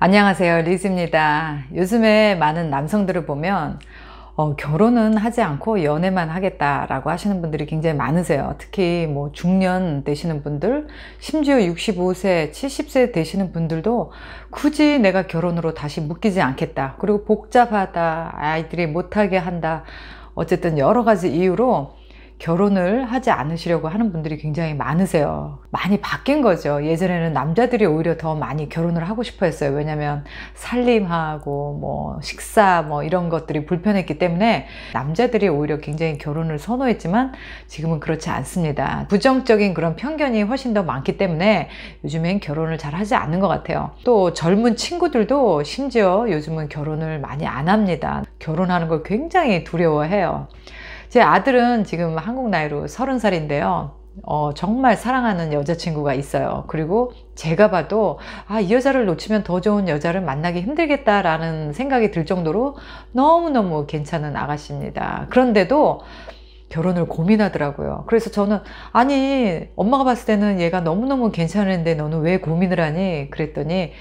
안녕하세요 리즈입니다 요즘에 많은 남성들을 보면 어, 결혼은 하지 않고 연애만 하겠다라고 하시는 분들이 굉장히 많으세요 특히 뭐 중년 되시는 분들 심지어 65세 70세 되시는 분들도 굳이 내가 결혼으로 다시 묶이지 않겠다 그리고 복잡하다 아이들이 못하게 한다 어쨌든 여러 가지 이유로 결혼을 하지 않으시려고 하는 분들이 굉장히 많으세요. 많이 바뀐 거죠. 예전에는 남자들이 오히려 더 많이 결혼을 하고 싶어 했어요. 왜냐면 살림하고 뭐 식사 뭐 이런 것들이 불편했기 때문에 남자들이 오히려 굉장히 결혼을 선호했지만 지금은 그렇지 않습니다. 부정적인 그런 편견이 훨씬 더 많기 때문에 요즘엔 결혼을 잘 하지 않는 것 같아요. 또 젊은 친구들도 심지어 요즘은 결혼을 많이 안 합니다. 결혼하는 걸 굉장히 두려워해요. 제 아들은 지금 한국 나이로 서른 살인데요 어, 정말 사랑하는 여자친구가 있어요. 그리고 제가 봐도 아, 이 여자를 놓치면 더 좋은 여자를 만나기 힘들겠다라는 생각이 들 정도로 너무너무 괜찮은 아가씨입니다. 그런데도 결혼을 고민하더라고요. 그래서 저는 아니 엄마가 봤을 때는 얘가 너무너무 괜찮은데 너는 왜 고민을 하니? 그랬더니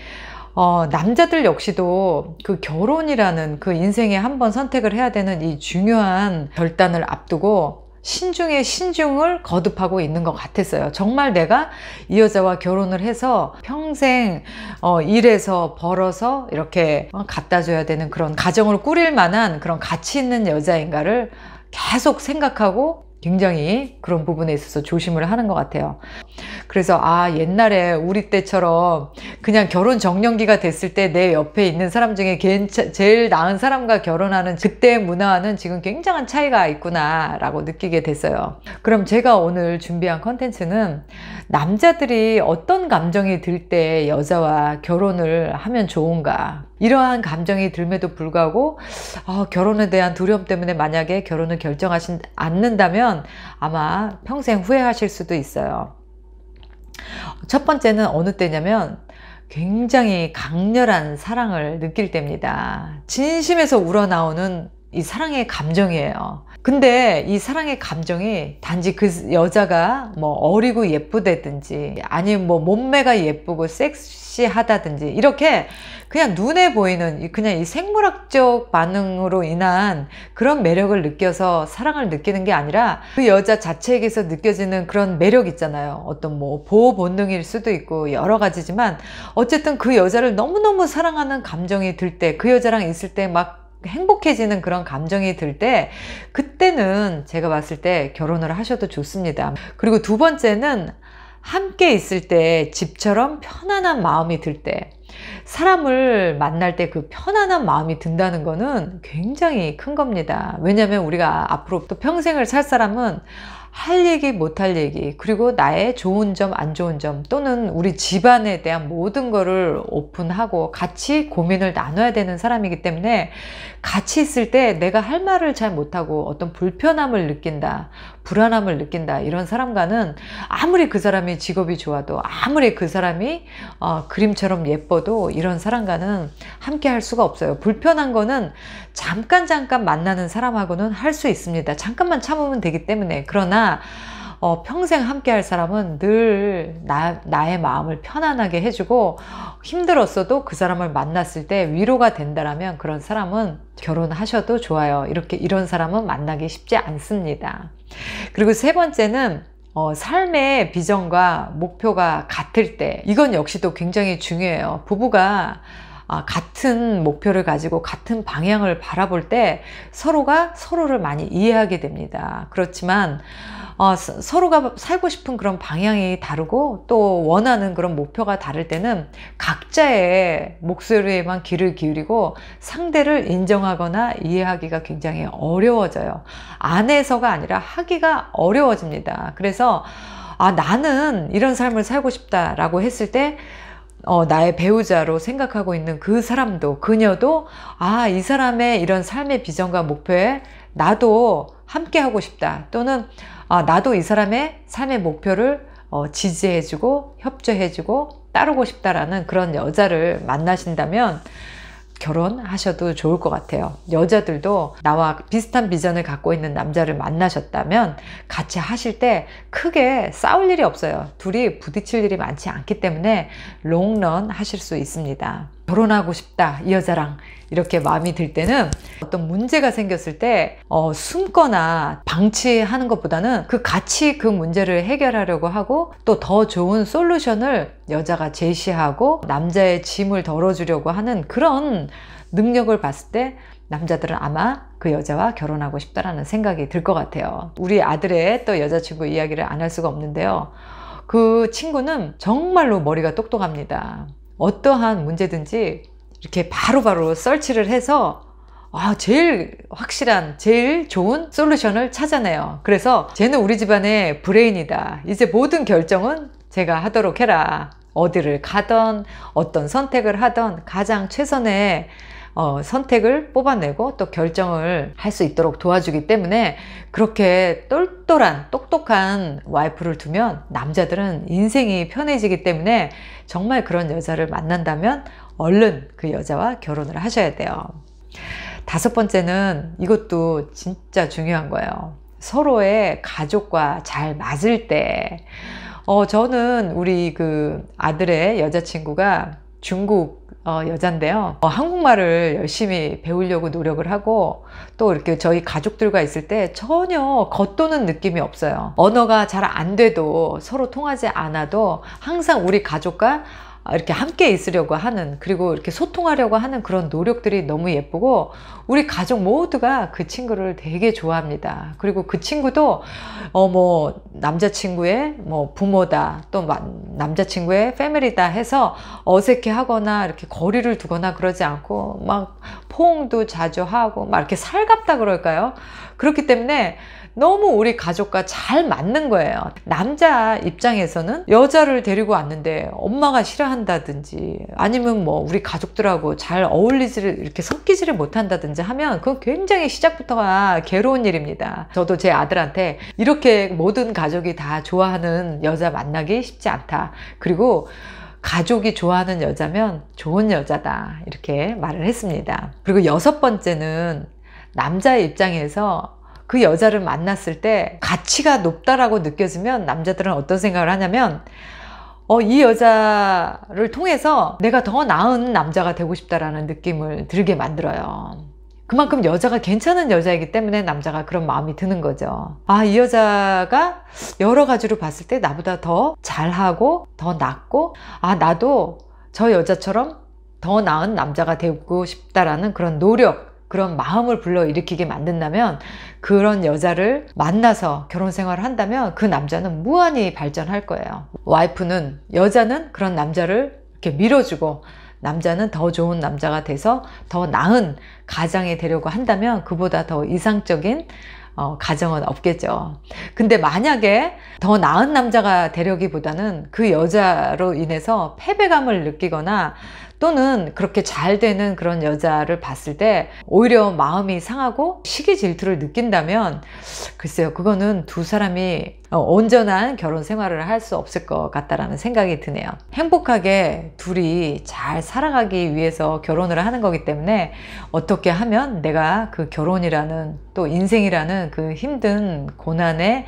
어, 남자들 역시도 그 결혼이라는 그 인생에 한번 선택을 해야 되는 이 중요한 결단을 앞두고 신중에 신중을 거듭하고 있는 것 같았어요. 정말 내가 이 여자와 결혼을 해서 평생 어, 일해서 벌어서 이렇게 어, 갖다 줘야 되는 그런 가정을 꾸릴 만한 그런 가치 있는 여자인가를 계속 생각하고 굉장히 그런 부분에 있어서 조심을 하는 것 같아요. 그래서 아 옛날에 우리 때처럼 그냥 결혼 정년기가 됐을 때 내 옆에 있는 사람 중에 괜찮, 제일 나은 사람과 결혼하는 그때 문화와는 지금 굉장한 차이가 있구나 라고 느끼게 됐어요 그럼 제가 오늘 준비한 컨텐츠는 남자들이 어떤 감정이 들 때 여자와 결혼을 하면 좋은가 이러한 감정이 들매도 불구하고 어, 결혼에 대한 두려움 때문에 만약에 결혼을 결정하신 않는다면 아마 평생 후회하실 수도 있어요 첫 번째는 어느 때냐면 굉장히 강렬한 사랑을 느낄 때입니다. 진심에서 우러나오는 이 사랑의 감정이에요. 근데 이 사랑의 감정이 단지 그 여자가 뭐 어리고 예쁘다든지 아니면 뭐 몸매가 예쁘고 섹시 섹시하다든지 이렇게 그냥 눈에 보이는 그냥 이 생물학적 반응으로 인한 그런 매력을 느껴서 사랑을 느끼는 게 아니라 그 여자 자체에게서 느껴지는 그런 매력 있잖아요 어떤 뭐 보호 본능일 수도 있고 여러 가지지만 어쨌든 그 여자를 너무너무 사랑하는 감정이 들 때 그 여자랑 있을 때 막 행복해지는 그런 감정이 들 때 그때는 제가 봤을 때 결혼을 하셔도 좋습니다 그리고 두 번째는 함께 있을 때 집처럼 편안한 마음이 들 때, 사람을 만날 때 그 편안한 마음이 든다는 거는 굉장히 큰 겁니다. 왜냐하면 우리가 앞으로 또 평생을 살 사람은 할 얘기 못 할 얘기 그리고 나의 좋은 점 안 좋은 점 또는 우리 집안에 대한 모든 거를 오픈하고 같이 고민을 나눠야 되는 사람이기 때문에 같이 있을 때 내가 할 말을 잘 못하고 어떤 불편함을 느낀다 불안함을 느낀다 이런 사람과는 아무리 그 사람이 직업이 좋아도 아무리 그 사람이 어, 그림처럼 예뻐도 이런 사람과는 함께 할 수가 없어요 불편한 거는 잠깐 잠깐 만나는 사람하고는 할 수 있습니다 잠깐만 참으면 되기 때문에 그러나 어, 평생 함께 할 사람은 늘 나, 나의 마음을 편안하게 해주고 힘들었어도 그 사람을 만났을 때 위로가 된다라면 그런 사람은 결혼하셔도 좋아요. 이렇게 이런 사람은 만나기 쉽지 않습니다. 그리고 세 번째는 어, 삶의 비전과 목표가 같을 때 이건 역시도 굉장히 중요해요. 부부가 아, 같은 목표를 가지고 같은 방향을 바라볼 때 서로가 서로를 많이 이해하게 됩니다. 그렇지만 어, 서로가 살고 싶은 그런 방향이 다르고 또 원하는 그런 목표가 다를 때는 각자의 목소리에만 귀를 기울이고 상대를 인정하거나 이해하기가 굉장히 어려워져요. 안에서가 아니라 하기가 어려워집니다. 그래서 아 나는 이런 삶을 살고 싶다라고 했을 때 어, 나의 배우자로 생각하고 있는 그 사람도 그녀도 아 이 사람의 이런 삶의 비전과 목표에 나도 함께 하고 싶다 또는 아, 나도 이 사람의 삶의 목표를 어, 지지해주고 협조해주고 따르고 싶다라는 그런 여자를 만나신다면 결혼하셔도 좋을 것 같아요. 여자들도 나와 비슷한 비전을 갖고 있는 남자를 만나셨다면 같이 하실 때 크게 싸울 일이 없어요. 둘이 부딪힐 일이 많지 않기 때문에 롱런 하실 수 있습니다. 결혼하고 싶다 이 여자랑 이렇게 마음이 들 때는 어떤 문제가 생겼을 때 어, 숨거나 방치하는 것보다는 그 같이 그 문제를 해결하려고 하고 또 더 좋은 솔루션을 여자가 제시하고 남자의 짐을 덜어주려고 하는 그런 능력을 봤을 때 남자들은 아마 그 여자와 결혼하고 싶다라는 생각이 들 것 같아요. 우리 아들의 또 여자친구 이야기를 안 할 수가 없는데요. 그 친구는 정말로 머리가 똑똑합니다. 어떠한 문제든지 이렇게 바로바로 바로 설치를 해서 아, 제일 확실한, 제일 좋은 솔루션을 찾아내요. 그래서 쟤는 우리 집안의 브레인이다. 이제 모든 결정은 제가 하도록 해라. 어디를 가던 어떤 선택을 하던 가장 최선의 어, 선택을 뽑아내고 또 결정을 할 수 있도록 도와주기 때문에 그렇게 똘똘한 똑똑한 와이프를 두면 남자들은 인생이 편해지기 때문에 정말 그런 여자를 만난다면 얼른 그 여자와 결혼을 하셔야 돼요. 다섯 번째는 이것도 진짜 중요한 거예요. 서로의 가족과 잘 맞을 때. 어, 저는 우리 그 아들의 여자친구가 중국 어, 여잔데요. 어, 한국말을 열심히 배우려고 노력을 하고 또 이렇게 저희 가족들과 있을 때 전혀 겉도는 느낌이 없어요. 언어가 잘 안 돼도 서로 통하지 않아도 항상 우리 가족과 아, 이렇게 함께 있으려고 하는 그리고 이렇게 소통하려고 하는 그런 노력들이 너무 예쁘고 우리 가족 모두가 그 친구를 되게 좋아합니다. 그리고 그 친구도 어 뭐 남자친구의 뭐 부모다 또 남자친구의 패밀리다 해서 어색해하거나 이렇게 거리를 두거나 그러지 않고 막 포옹도 자주 하고 막 이렇게 살갑다 그럴까요? 그렇기 때문에 너무 우리 가족과 잘 맞는 거예요. 남자 입장에서는 여자를 데리고 왔는데 엄마가 싫어한다든지 아니면 뭐 우리 가족들하고 잘 어울리지를 이렇게 섞이지를 못한다든지 하면 그건 굉장히 시작부터가 괴로운 일입니다. 저도 제 아들한테 이렇게 모든 가족이 다 좋아하는 여자 만나기 쉽지 않다. 그리고 가족이 좋아하는 여자면 좋은 여자다. 이렇게 말을 했습니다. 그리고 여섯 번째는 남자의 입장에서 그 여자를 만났을 때 가치가 높다라고 느껴지면 남자들은 어떤 생각을 하냐면 어, 이 여자를 통해서 내가 더 나은 남자가 되고 싶다라는 느낌을 들게 만들어요. 그만큼 여자가 괜찮은 여자이기 때문에 남자가 그런 마음이 드는 거죠. 아, 이 여자가 여러 가지로 봤을 때 나보다 더 잘하고 더 낫고, 아, 나도 저 여자처럼 더 나은 남자가 되고 싶다라는 그런 노력, 그런 마음을 불러일으키게 만든다면 그런 여자를 만나서 결혼 생활을 한다면 그 남자는 무한히 발전할 거예요. 와이프는 여자는 그런 남자를 이렇게 밀어주고 남자는 더 좋은 남자가 돼서 더 나은 가장이 되려고 한다면 그보다 더 이상적인 어, 가정은 없겠죠. 근데 만약에 더 나은 남자가 되려기보다는 그 여자로 인해서 패배감을 느끼거나 또는 그렇게 잘 되는 그런 여자를 봤을 때 오히려 마음이 상하고 시기 질투를 느낀다면 글쎄요 그거는 두 사람이 어, 온전한 결혼 생활을 할 수 없을 것 같다라는 생각이 드네요. 행복하게 둘이 잘 살아가기 위해서 결혼을 하는 거기 때문에 어떻게 하면 내가 그 결혼이라는 또 인생이라는 그 힘든 고난의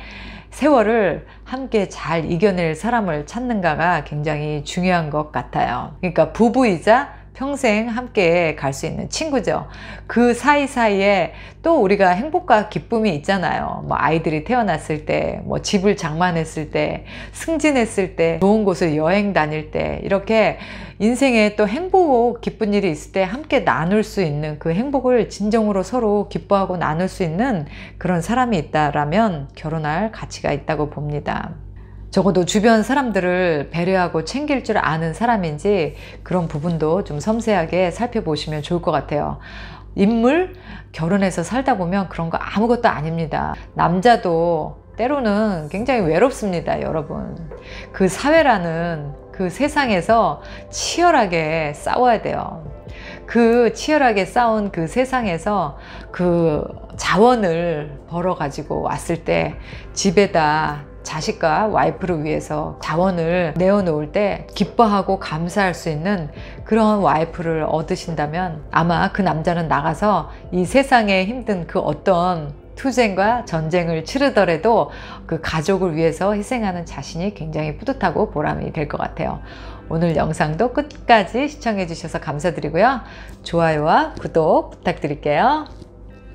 세월을 함께 잘 이겨낼 사람을 찾는가가 굉장히 중요한 것 같아요. 그러니까 부부이자 평생 함께 갈 수 있는 친구죠. 그 사이사이에 또 우리가 행복과 기쁨이 있잖아요. 뭐 아이들이 태어났을 때, 뭐 집을 장만했을 때, 승진했을 때, 좋은 곳을 여행 다닐 때, 이렇게 인생에 또 행복, 기쁜 일이 있을 때 함께 나눌 수 있는 그 행복을 진정으로 서로 기뻐하고 나눌 수 있는 그런 사람이 있다라면 결혼할 가치가 있다고 봅니다. 적어도 주변 사람들을 배려하고 챙길 줄 아는 사람인지 그런 부분도 좀 섬세하게 살펴보시면 좋을 것 같아요. 인물, 결혼해서 살다 보면 그런 거 아무것도 아닙니다. 남자도 때로는 굉장히 외롭습니다, 여러분. 그 사회라는 그 세상에서 치열하게 싸워야 돼요. 그 치열하게 싸운 그 세상에서 그 자원을 벌어 가지고 왔을 때 집에다 자식과 와이프를 위해서 자원을 내어놓을 때 기뻐하고 감사할 수 있는 그런 와이프를 얻으신다면 아마 그 남자는 나가서 이 세상에 힘든 그 어떤 투쟁과 전쟁을 치르더라도 그 가족을 위해서 희생하는 자신이 굉장히 뿌듯하고 보람이 될 것 같아요. 오늘 영상도 끝까지 시청해 주셔서 감사드리고요. 좋아요와 구독 부탁드릴게요.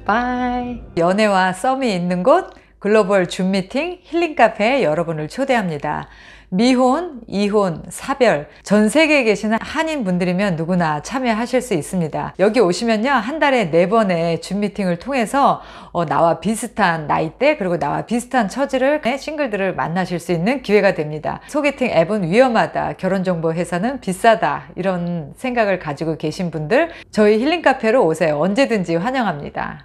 바이. 연애와 썸이 있는 곳 글로벌 줌미팅 힐링 카페에 여러분을 초대합니다. 미혼, 이혼, 사별 전 세계에 계시는 한인분들이면 누구나 참여하실 수 있습니다. 여기 오시면요 한 달에 네 번의 줌미팅을 통해서 어, 나와 비슷한 나이대 그리고 나와 비슷한 처지를 싱글들을 만나실 수 있는 기회가 됩니다. 소개팅 앱은 위험하다, 결혼정보회사는 비싸다 이런 생각을 가지고 계신 분들 저희 힐링카페로 오세요. 언제든지 환영합니다.